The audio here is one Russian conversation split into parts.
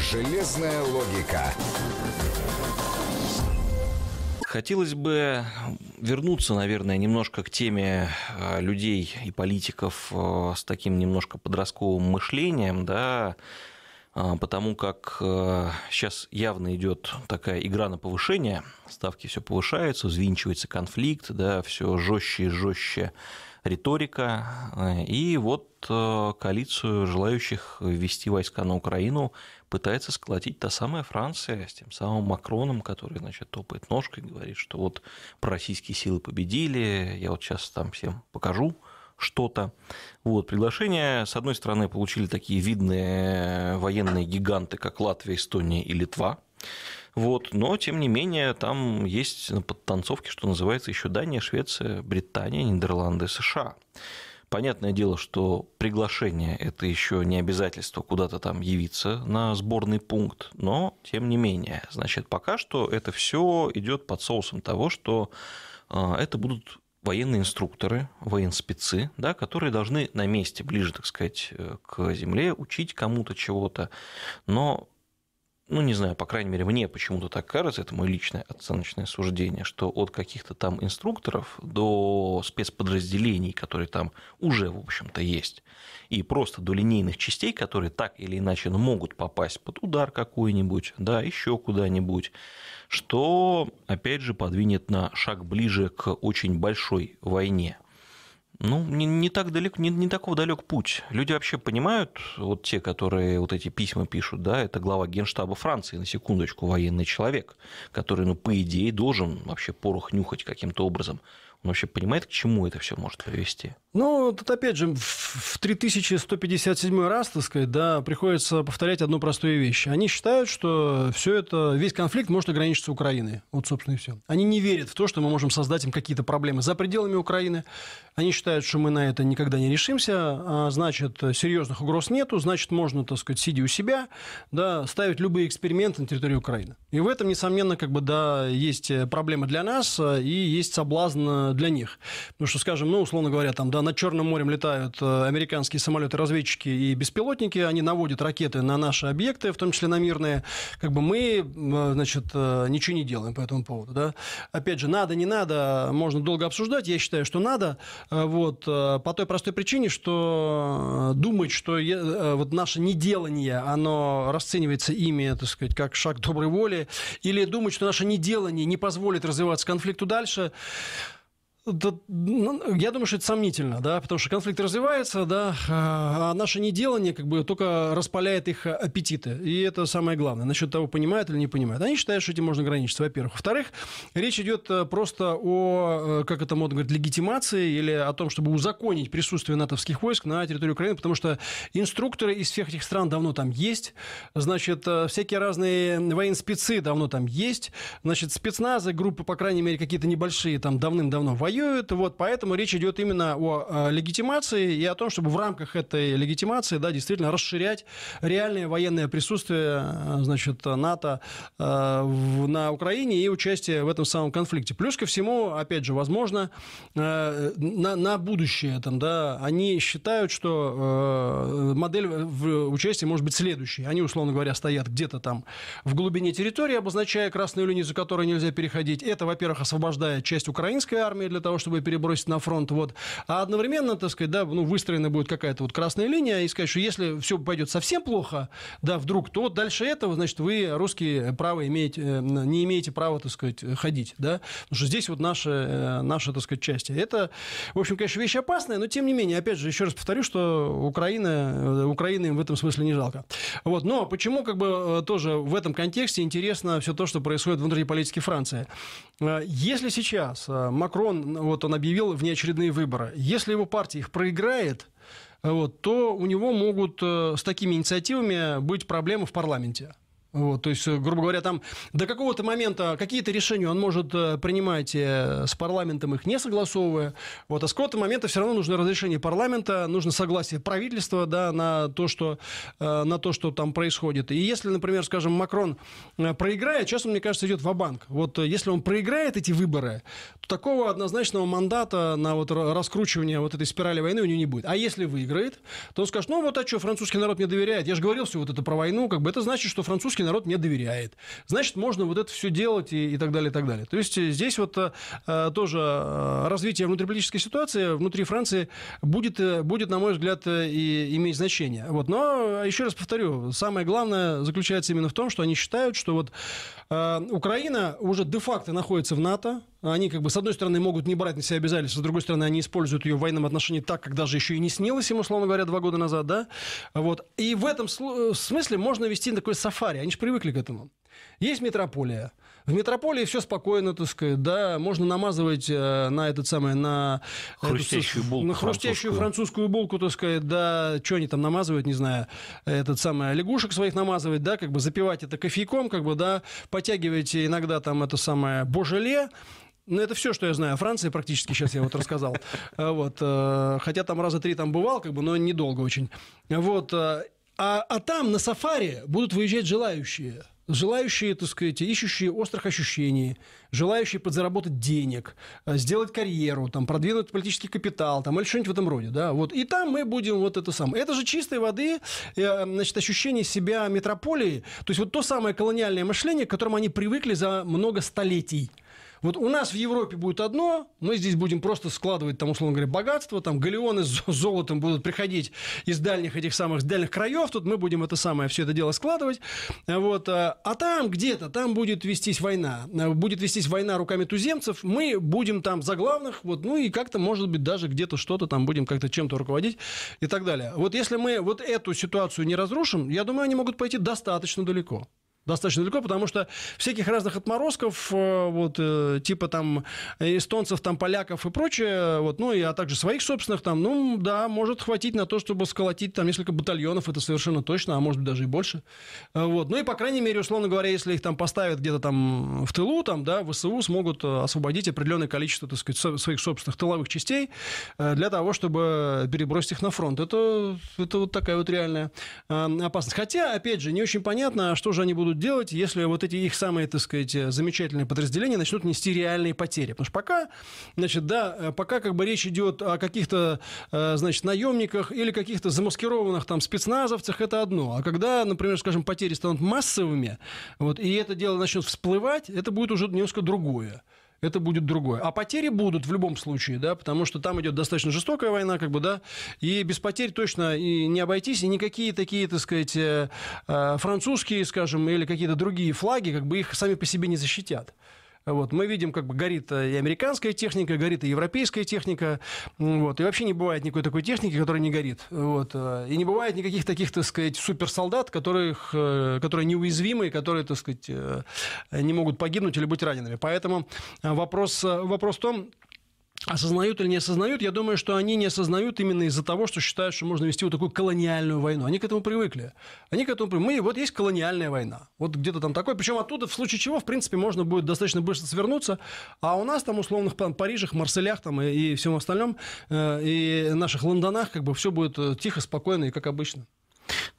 Железная логика. Хотелось бы вернуться, наверное, немножко к теме э, людей и политиков э, с таким немножко подростковым мышлением, да, а, потому как сейчас э, явно идет такая игра на повышение, ставки все повышаются, взвинчивается конфликт, да, все жестче и жестче риторика, и вот коалицию желающих ввести войска на Украину пытается сколотить та самая Франция с тем самым Макроном, который, значит, топает ножкой, говорит, что вот российские силы победили, я вот сейчас там всем покажу что-то. Вот, приглашения, с одной стороны, получили такие видные э, военные гиганты, как Латвия, Эстония и Литва. Вот, но, тем не менее, там есть на подтанцовке, что называется, еще Дания, Швеция, Британия, Нидерланды, США. Понятное дело, что приглашение – это еще не обязательство куда-то там явиться на сборный пункт, но тем не менее, значит, пока что это все идет под соусом того, что а, это будут военные инструкторы, военспецы, да, которые должны на месте, ближе, так сказать, к земле, учить кому-то чего-то. Но ну, не знаю, по крайней мере, мне почему-то так кажется, это мое личное оценочное суждение, что от каких-то там инструкторов до спецподразделений, которые там уже, в общем-то, есть, и просто до линейных частей, которые так или иначе ну, могут попасть под удар какой-нибудь, да, еще куда-нибудь, что, опять же, подвинет на шаг ближе к очень большой войне ну, не, не так далек, не, не такого далек путь. Люди вообще понимают, вот те, которые вот эти письма пишут, да, это глава генштаба Франции, на секундочку, военный человек, который, ну, по идее, должен вообще порох нюхать каким-то образом он вообще понимает, к чему это все может привести? Ну, тут опять же, в 3157 раз, так сказать, да, приходится повторять одну простую вещь. Они считают, что все это, весь конфликт может ограничиться Украиной. Вот, собственно, и все. Они не верят в то, что мы можем создать им какие-то проблемы за пределами Украины. Они считают, что мы на это никогда не решимся. А значит, серьезных угроз нету. Значит, можно, так сказать, сидя у себя, да, ставить любые эксперименты на территории Украины. И в этом, несомненно, как бы, да, есть э, проблема для нас э, и есть соблазн э, Э, для них. Потому что, скажем, ну, условно говоря, там, да, над Черным морем летают э, американские самолеты-разведчики и беспилотники, они наводят ракеты на наши объекты, в том числе на мирные. Как бы мы, э, значит, ничего не делаем по этому поводу, да. Опять же, надо, не надо, можно долго обсуждать, я считаю, что надо, вот, по той простой причине, что думать, что вот наше неделание, оно расценивается ими, так сказать, как шаг доброй воли, или думать, что наше неделание не позволит развиваться конфликту дальше – да, ну, я думаю, что это сомнительно, да, потому что конфликт развивается, да, а, а наше неделание как бы только распаляет их аппетиты, и это самое главное, насчет того, понимают или не понимают. Они считают, что этим можно ограничиться, во-первых. Во-вторых, речь идет э, просто о, э, как это модно говорить, легитимации или о том, чтобы узаконить присутствие натовских войск на территории Украины, потому что инструкторы из всех этих стран давно там есть, значит, э, всякие разные военспецы давно там есть, значит, спецназы, группы, по крайней мере, какие-то небольшие там давным-давно воюют, воюют, вот, поэтому речь идет именно о э, легитимации и о том, чтобы в рамках этой легитимации, да, действительно расширять реальное военное присутствие, э, значит, НАТО э, в, на Украине и участие в этом самом конфликте. Плюс ко всему, опять же, возможно, э, на, на будущее, там, да, они считают, что э, модель в участии может быть следующей. Они, условно говоря, стоят где-то там в глубине территории, обозначая красную линию, за которой нельзя переходить. Это, во-первых, освобождает часть украинской армии для для того, чтобы перебросить на фронт. Вот. А одновременно, так сказать, да, ну, выстроена будет какая-то вот красная линия, и сказать, что если все пойдет совсем плохо, да, вдруг, то вот дальше этого, значит, вы, русские, право имеете, э, не имеете права, так сказать, ходить, да, потому что здесь вот наши, э, наши так сказать, части. Это, в общем, конечно, вещь опасная, но тем не менее, опять же, еще раз повторю, что Украина, э, Украина им в этом смысле не жалко. Вот, но почему, как бы, тоже в этом контексте интересно все то, что происходит внутри политики Франции. Если сейчас Макрон вот он объявил внеочередные выборы. Если его партия их проиграет, э, вот, то у него могут э, с такими инициативами быть проблемы в парламенте. Вот, то есть, э, грубо говоря, там до какого-то момента какие-то решения он может э, принимать э, с парламентом, их не согласовывая. Вот, а с какого-то момента все равно нужно разрешение парламента, нужно согласие правительства да, на, то, что, на то, что там происходит. И если, например, скажем, Макрон проиграет, сейчас он, мне кажется, идет в банк Вот если он проиграет эти выборы, то такого однозначного мандата на вот раскручивание вот этой спирали войны у него не будет. А если выиграет, то он скажет, ну вот а что, французский народ мне доверяет, я же говорил все вот это про войну, как бы это значит, что французский русский народ не доверяет. Значит, можно вот это все делать и, и так далее, и так далее. То есть э, здесь вот а, тоже развитие внутриполитической ситуации внутри Франции будет, будет на мой взгляд, и иметь значение. Вот. Но еще раз повторю, самое главное заключается именно в том, что они считают, что вот а, Украина уже де-факто находится в НАТО, они, как бы, с одной стороны, могут не брать на себя обязательства, с другой стороны, они используют ее в военном отношении так, как даже еще и не снилось им, условно говоря, два года назад, да? Вот. И в этом э, смысле можно вести такой сафари, они же привыкли к этому. Есть метрополия. В метрополии все спокойно, так сказать, да, можно намазывать э, на этот самый, на... Хрустящую эту, булку. На хрустящую французскую. французскую булку, так сказать, да, что они там намазывают, не знаю, этот самый, лягушек своих намазывать, да, как бы запивать это кофейком, как бы, да, потягивать иногда там это самое божеле, ну, это все, что я знаю о Франции практически, сейчас я вот рассказал. А, вот. Э, хотя там раза три там бывал, как бы, но недолго очень. Вот. Э, а, а там на сафари будут выезжать желающие. Желающие, так сказать, ищущие острых ощущений, желающие подзаработать денег, э, сделать карьеру, там, продвинуть политический капитал там, или что-нибудь в этом роде. Да? Вот. И там мы будем вот это самое. Это же чистой воды значит, ощущение себя метрополии, то есть вот то самое колониальное мышление, к которому они привыкли за много столетий. Вот у нас в Европе будет одно, мы здесь будем просто складывать, там, условно говоря, богатство, там галеоны с золотом будут приходить из дальних этих самых, с дальних краев, тут мы будем это самое, все это дело складывать. А вот. Э, а там где-то, там будет вестись война. Э, будет вестись война руками туземцев, мы будем там за главных, вот, ну и как-то, может быть, даже где-то что-то там будем как-то чем-то руководить и так далее. Вот если мы вот эту ситуацию не разрушим, я думаю, они могут пойти достаточно далеко достаточно далеко, потому что всяких разных отморозков, э, вот, э, типа там эстонцев, там поляков и прочее, вот, ну, и, а также своих собственных там, ну, да, может хватить на то, чтобы сколотить там несколько батальонов, это совершенно точно, а может быть даже и больше, э, вот, ну, и, по крайней мере, условно говоря, если их там поставят где-то там в тылу, там, да, ВСУ смогут освободить определенное количество, так сказать, своих собственных тыловых частей для того, чтобы перебросить их на фронт. Это, это вот такая вот реальная опасность. Хотя, опять же, не очень понятно, а что же они будут будут делать, если вот эти их самые, так сказать, э, замечательные подразделения начнут нести реальные потери. Потому что пока, значит, да, э, пока как бы речь идет о каких-то, э, значит, наемниках или каких-то замаскированных там спецназовцах, это одно. А когда, например, скажем, потери станут массовыми, вот, и это дело начнет всплывать, это будет уже немножко другое это будет другое. А потери будут в любом случае, да, потому что там идет достаточно жестокая война, как бы, да, и без потерь точно и не обойтись, и никакие такие, так сказать, э, э, французские, скажем, или какие-то другие флаги, как бы их сами по себе не защитят. Вот. Мы видим, как бы горит э, и американская техника, горит и европейская техника. Вот. И вообще не бывает никакой такой техники, которая не горит. Вот. Э, и не бывает никаких таких, так сказать, суперсолдат, которых, э, которые неуязвимы, и которые, так сказать, не могут погибнуть или быть ранеными. Поэтому вопрос, вопрос в том, Осознают или не осознают, я думаю, что они не осознают именно из-за того, что считают, что можно вести вот такую колониальную войну. Они к этому привыкли. Они к этому привыкли. Мы, вот есть колониальная война. Вот где-то там такое. Причем оттуда, в случае чего, в принципе, можно будет достаточно быстро свернуться. А у нас там, условных там, Парижах, Марселях там, и, и всем остальном, э, и наших Лондонах, как бы все будет э, тихо, спокойно и как обычно.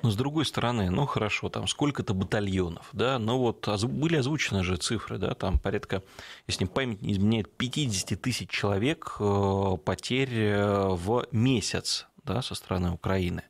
Но с другой стороны, ну хорошо, там сколько-то батальонов, да, но ну, вот были озвучены же цифры, да, там порядка, если память не изменяет, 50 тысяч человек э, потерь э, в месяц, да, со стороны Украины.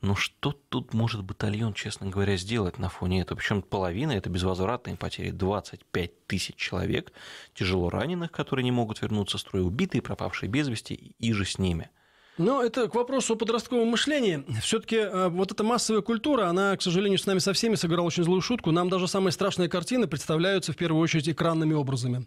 Но ну, что тут может батальон, честно говоря, сделать на фоне этого? Причем половина – это безвозвратные потери. 25 тысяч человек, тяжело раненых, которые не могут вернуться в строй, убитые, пропавшие без вести, и же с ними – но это к вопросу о подростковом мышлении. Все-таки э, вот эта массовая культура, она, к сожалению, с нами со всеми сыграла очень злую шутку. Нам даже самые страшные картины представляются в первую очередь экранными образами.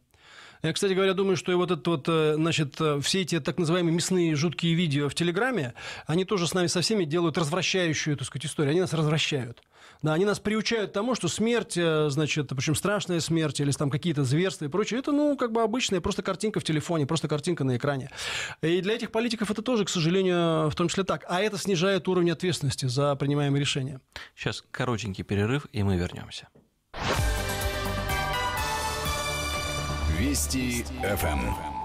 Я, кстати говоря, думаю, что и вот это вот, э, значит, э, все эти так называемые мясные жуткие видео в Телеграме, они тоже с нами со всеми делают развращающую, так сказать, историю. Они нас развращают. Да, они нас приучают к тому, что смерть, э, значит, причем страшная смерть или там какие-то зверства и прочее, это, ну, как бы обычная просто картинка в телефоне, просто картинка на экране. И для этих политиков это тоже, к сожалению, в том числе так. А это снижает уровень ответственности за принимаемые решения. Сейчас коротенький перерыв, и мы вернемся. Вести ФМ.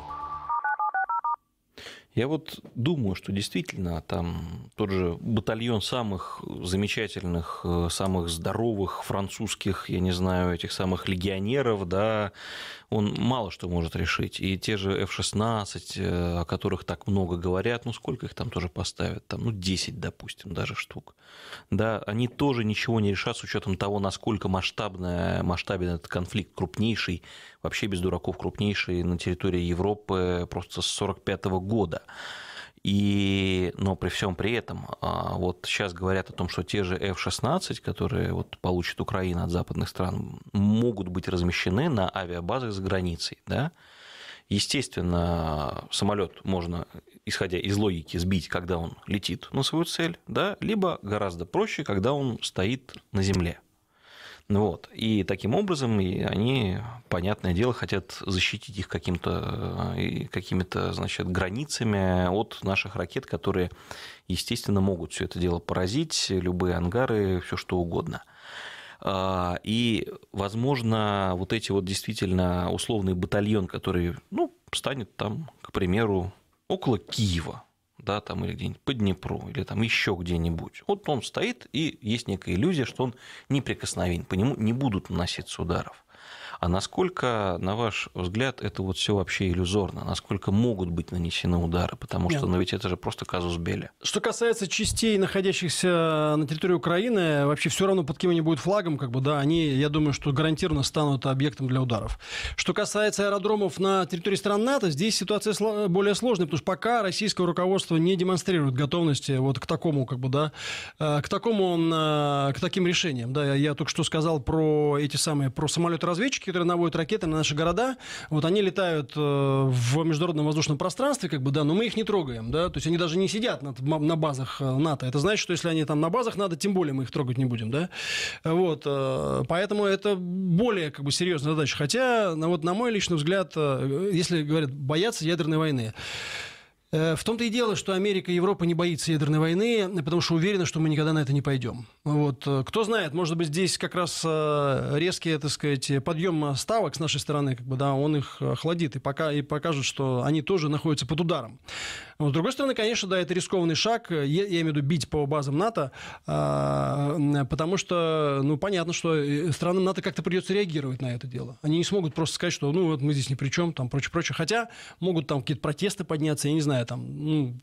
Я вот думаю, что действительно там тот же батальон самых замечательных, э, самых здоровых французских, я не знаю, этих самых легионеров, да, он мало что может решить. И те же F-16, э, о которых так много говорят, ну сколько их там тоже поставят, там, ну 10, допустим, даже штук, да, они тоже ничего не решат с учетом того, насколько масштабная, масштабен этот конфликт, крупнейший, вообще без дураков крупнейший на территории Европы просто с 1945 года и, но при всем при этом, а, вот сейчас говорят о том, что те же F-16, которые вот получит Украина от западных стран, могут быть размещены на авиабазах за границей. Да? Естественно, самолет можно, исходя из логики, сбить, когда он летит на свою цель, да? либо гораздо проще, когда он стоит на земле. Ну вот. И таким образом и они, понятное дело, хотят защитить их каким-то, э, какими-то значит, границами от наших ракет, которые, естественно, могут все это дело поразить, любые ангары, все что угодно. А, и, возможно, вот эти вот действительно условный батальон, который, ну, станет там, к примеру, около Киева, да, там или где-нибудь по Днепру, или там еще где-нибудь. Вот он стоит, и есть некая иллюзия, что он неприкосновен, по нему не будут наноситься ударов. А насколько, на ваш взгляд, это вот все вообще иллюзорно? Насколько могут быть нанесены удары? Потому Нет. что, ну, ну ведь это же просто казус Белли. Что касается частей, находящихся на территории Украины, вообще все равно под кем они будут флагом, как бы, да, они, я думаю, что гарантированно станут объектом для ударов. Что касается аэродромов на территории стран НАТО, здесь ситуация более сложная, потому что пока российское руководство не демонстрирует готовности вот к такому, как бы, да, э, к такому, э, к таким решениям. Да, я только что сказал про эти самые, про самолеты-разведчики, бомбардировщики, которые наводят ракеты на наши города, вот они летают э, в международном воздушном пространстве, как бы, да, но мы их не трогаем, да, то есть они даже не сидят на, на базах э, НАТО. Это значит, что если они там на базах НАТО, тем более мы их трогать не будем, да. Вот, э, поэтому это более, как бы, серьезная задача. Хотя, ну, вот, на мой личный взгляд, если, говорят, боятся ядерной войны, Э, в том-то и дело, что Америка и Европа не боится ядерной войны, потому что уверена, что мы никогда на это не пойдем. Вот. Э, кто знает, может быть, здесь как раз э, резкий, так сказать, подъем ставок с нашей стороны, как бы, да, он их охладит и, пока, и покажет, что они тоже находятся под ударом. Но, с другой стороны, конечно, да, это рискованный шаг, э, я, я имею в виду бить по базам НАТО, а, потому что, ну, понятно, что э, странам НАТО как-то придется реагировать на это дело. Они не смогут просто сказать, что, ну, вот мы здесь ни при чем, там, прочее, прочее. Хотя могут там какие-то протесты подняться, я не знаю, там, ну,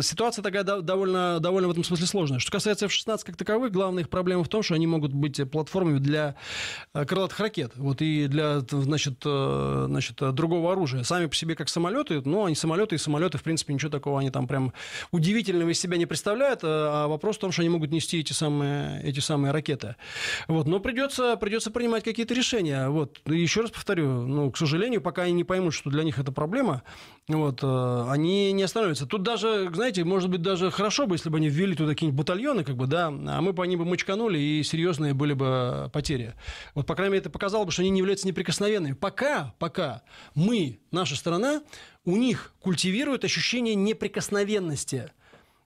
ситуация такая довольно, довольно в этом смысле сложная. Что касается F-16 как таковых, главная их проблема в том, что они могут быть э, платформами для крылатых ракет, вот, и для, значит, значит, другого оружия. Сами по себе как самолеты, но они самолеты и самолеты, в принципе, ничего ничего такого они там прям удивительного из себя не представляют, а, а вопрос в том, что они могут нести эти самые, эти самые ракеты. Вот, но придется, придется принимать какие-то решения. Вот, еще раз повторю, ну, к сожалению, пока они не поймут, что для них это проблема, вот, а, они не остановятся. Тут даже, знаете, может быть, даже хорошо бы, если бы они ввели туда какие-нибудь батальоны, как бы, да, а мы по ним бы мочканули, и серьезные были бы потери. Вот, по крайней мере, это показало бы, что они не являются неприкосновенными. Пока, пока мы, наша страна, у них культивируют ощущение неприкосновенности.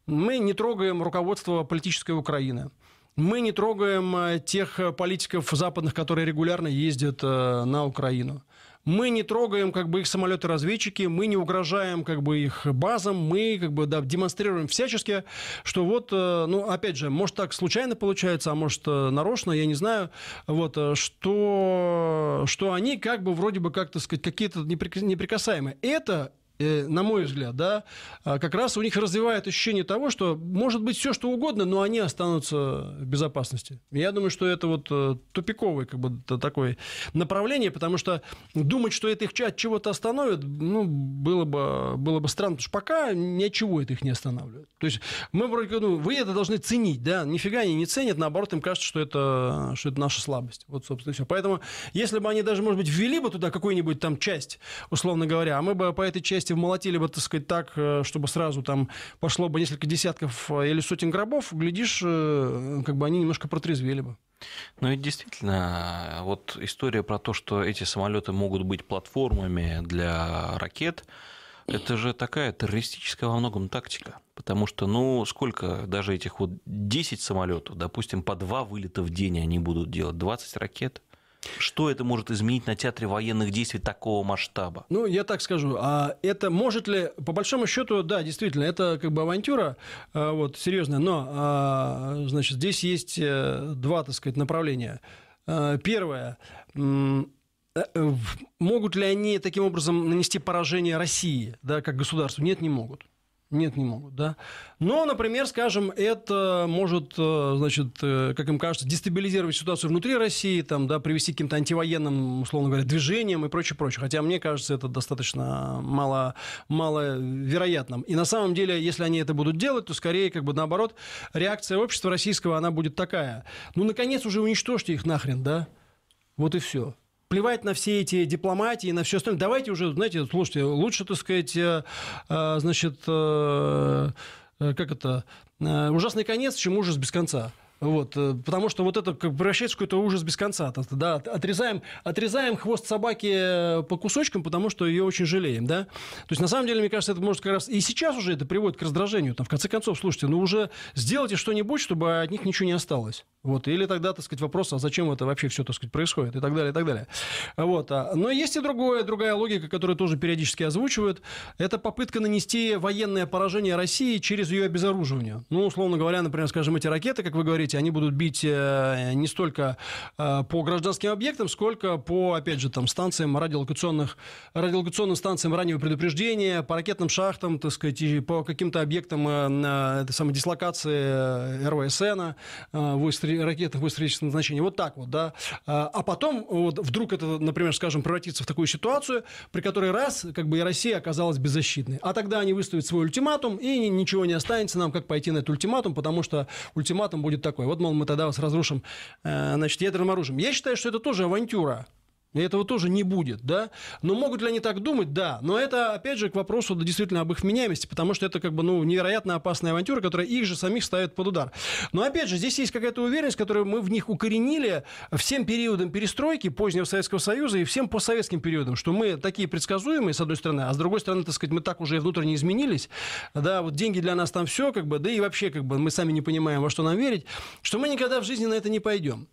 Мы не трогаем руководство политической Украины. Мы не трогаем э, тех э, политиков западных, которые регулярно ездят э, на Украину мы не трогаем как бы их самолеты-разведчики, мы не угрожаем как бы их базам, мы как бы да, демонстрируем всячески, что вот, э, ну, опять же, может так случайно получается, а может э, нарочно, я не знаю, вот, э, что, что они как бы вроде бы как-то сказать какие-то неприкасаемые. Это Э, на мой взгляд, да, а, как раз у них развивает ощущение того, что может быть все что угодно, но они останутся в безопасности. Я думаю, что это вот э, тупиковое как бы такое направление, потому что думать, что это их от чего-то остановит, ну, было бы, было бы странно, потому что пока ничего это их не останавливает. То есть мы вроде как, ну, вы это должны ценить, да, нифига они не ценят, наоборот, им кажется, что это, что это наша слабость. Вот, собственно, все. Поэтому, если бы они даже, может быть, ввели бы туда какую-нибудь там часть, условно говоря, а мы бы по этой части месте вмолотили бы, так сказать, так, э, чтобы сразу там пошло бы несколько десятков э, или сотен гробов, глядишь, э, как бы они немножко протрезвели бы. Ну и действительно, вот история про то, что эти самолеты могут быть платформами для ракет, это же такая террористическая во многом тактика. Потому что, ну, сколько даже этих вот 10 самолетов, допустим, по два вылета в день они будут делать, 20 ракет – что это может изменить на театре военных действий такого масштаба? Ну, я так скажу. А это может ли, по большому счету, да, действительно, это как бы авантюра, а, вот, серьезная, но, а, значит, здесь есть э, два, так сказать, направления. А, первое, э, могут ли они таким образом нанести поражение России, да, как государству? Нет, не могут. Нет, не могут, да. Но, например, скажем, это может, э, значит, э, как им кажется, дестабилизировать ситуацию внутри России, там, да, привести к каким-то антивоенным, условно говоря, движениям и прочее, прочее. Хотя мне кажется, это достаточно мало, мало вероятным. И на самом деле, если они это будут делать, то скорее, как бы наоборот, реакция общества российского, она будет такая. Ну, наконец, уже уничтожьте их нахрен, да? Вот и все плевать на все эти дипломатии, на все остальное. Давайте уже, знаете, слушайте, лучше, так сказать, э, э, значит, э, как это, ужасный конец, чем ужас без конца. Вот, э, потому что вот это как превращается в какой-то ужас без конца. Да? Отрезаем, отрезаем хвост собаки э, по кусочкам, потому что ее очень жалеем. Да? То есть, на самом деле, мне кажется, это может как раз... И сейчас уже это приводит к раздражению. Там, в конце концов, слушайте, ну уже сделайте что-нибудь, чтобы от них ничего не осталось. Вот. Или тогда, так сказать, вопрос, а зачем это вообще все, так сказать, происходит и так далее, и так далее. Вот. А, но есть и другое, другая логика, которую тоже периодически озвучивают. Это попытка нанести военное поражение России через ее обезоруживание. Ну, условно говоря, например, скажем, эти ракеты, как вы говорите, открытие, они будут бить э, не столько э, по гражданским объектам, сколько по, опять же, там, станциям радиолокационных, радиолокационным станциям раннего предупреждения, по ракетным шахтам, так сказать, и по каким-то объектам э, этой самой дислокации РОСН, -а, ракетных выстрелочных назначений. Вот так вот, да. А потом вот вдруг это, например, скажем, превратится в такую ситуацию, при которой раз, как бы и Россия оказалась беззащитной. А тогда они выставят свой ультиматум, и ничего не останется нам, как пойти на этот ультиматум, потому что ультиматум будет так такой. Вот, мол, мы тогда вас разрушим, э, значит, ядерным оружием. Я считаю, что это тоже авантюра. И этого тоже не будет, да? Но могут ли они так думать? Да. Но это, опять же, к вопросу да, действительно об их вменяемости, потому что это как бы, ну, невероятно опасная авантюра, которая их же самих ставит под удар. Но, опять же, здесь есть какая-то уверенность, которую мы в них укоренили всем периодам перестройки позднего Советского Союза и всем постсоветским периодам, что мы такие предсказуемые, с одной стороны, а с другой стороны, так сказать, мы так уже и внутренне изменились, да, вот деньги для нас там все, как бы, да и вообще, как бы, мы сами не понимаем, во что нам верить, что мы никогда в жизни на это не пойдем.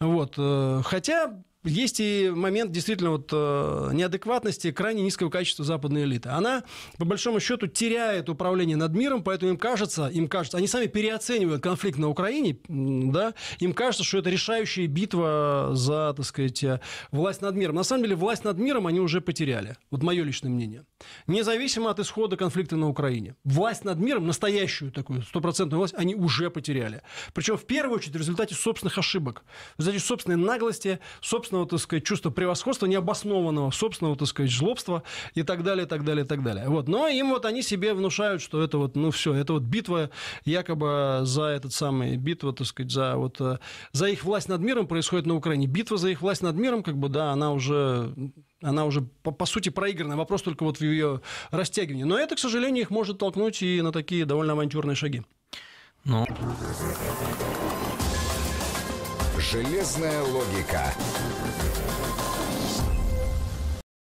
Вот. Э, хотя есть и момент действительно вот э, неадекватности крайне низкого качества западной элиты. Она, по большому счету, теряет управление над миром, поэтому им кажется, им кажется, они сами переоценивают конфликт на Украине, да, им кажется, что это решающая битва за, так сказать, власть над миром. На самом деле, власть над миром они уже потеряли. Вот мое личное мнение. Независимо от исхода конфликта на Украине. Власть над миром, настоящую такую, стопроцентную власть, они уже потеряли. Причем, в первую очередь, в результате собственных ошибок, в результате собственной наглости, собственной собственного, так сказать, чувства превосходства, необоснованного собственного, так сказать, жлобства и так далее, так далее, так далее. Вот. Но им вот они себе внушают, что это вот, ну все, это вот битва якобы за этот самый, битва, так сказать, за вот, э, за их власть над миром происходит на Украине. Битва за их власть над миром, как бы, да, она уже она уже, по, по сути, проиграна. Вопрос только вот в ее растягивании. Но это, к сожалению, их может толкнуть и на такие довольно авантюрные шаги. Ну. Железная логика.